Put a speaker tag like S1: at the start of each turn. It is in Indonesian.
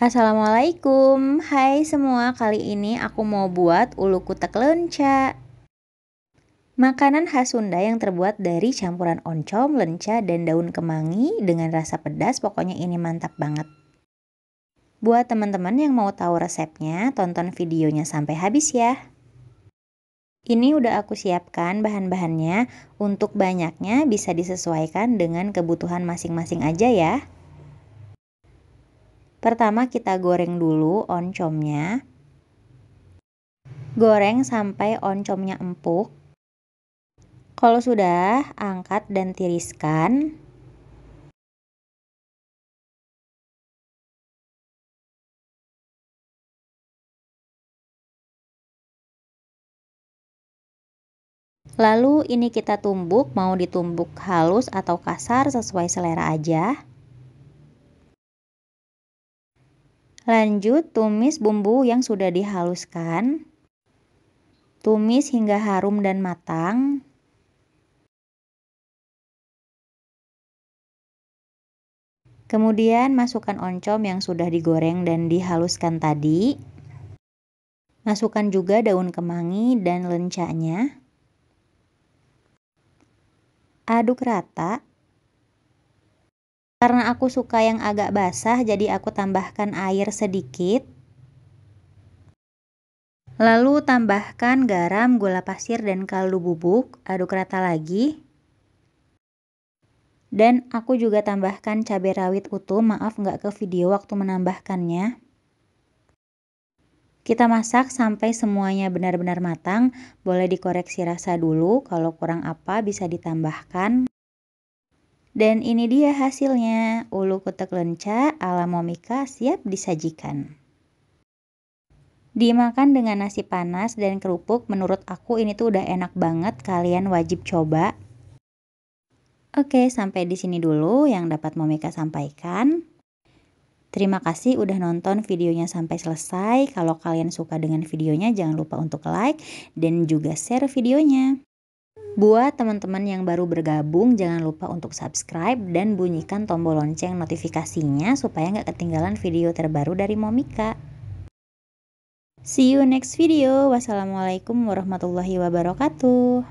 S1: Assalamualaikum, hai semua kali ini aku mau buat ulu kutek lenca Makanan khas Sunda yang terbuat dari campuran oncom, lenca, dan daun kemangi dengan rasa pedas pokoknya ini mantap banget Buat teman-teman yang mau tahu resepnya, tonton videonya sampai habis ya ini udah aku siapkan bahan-bahannya, untuk banyaknya bisa disesuaikan dengan kebutuhan masing-masing aja ya. Pertama kita goreng dulu oncomnya. Goreng sampai oncomnya empuk. Kalau sudah, angkat dan tiriskan. Lalu ini kita tumbuk, mau ditumbuk halus atau kasar sesuai selera aja. Lanjut, tumis bumbu yang sudah dihaluskan. Tumis hingga harum dan matang. Kemudian masukkan oncom yang sudah digoreng dan dihaluskan tadi. Masukkan juga daun kemangi dan lencanya. Aduk rata karena aku suka yang agak basah, jadi aku tambahkan air sedikit. Lalu tambahkan garam, gula pasir, dan kaldu bubuk. Aduk rata lagi. Dan aku juga tambahkan cabai rawit utuh, maaf nggak ke video waktu menambahkannya. Kita masak sampai semuanya benar-benar matang, boleh dikoreksi rasa dulu, kalau kurang apa bisa ditambahkan. Dan ini dia hasilnya, ulu kutek lenca ala momika siap disajikan. Dimakan dengan nasi panas dan kerupuk menurut aku ini tuh udah enak banget, kalian wajib coba. Oke, sampai di sini dulu yang dapat Momika sampaikan. Terima kasih udah nonton videonya sampai selesai. Kalau kalian suka dengan videonya jangan lupa untuk like dan juga share videonya. Buat teman-teman yang baru bergabung, jangan lupa untuk subscribe dan bunyikan tombol lonceng notifikasinya supaya nggak ketinggalan video terbaru dari Momika. See you next video. Wassalamualaikum warahmatullahi wabarakatuh.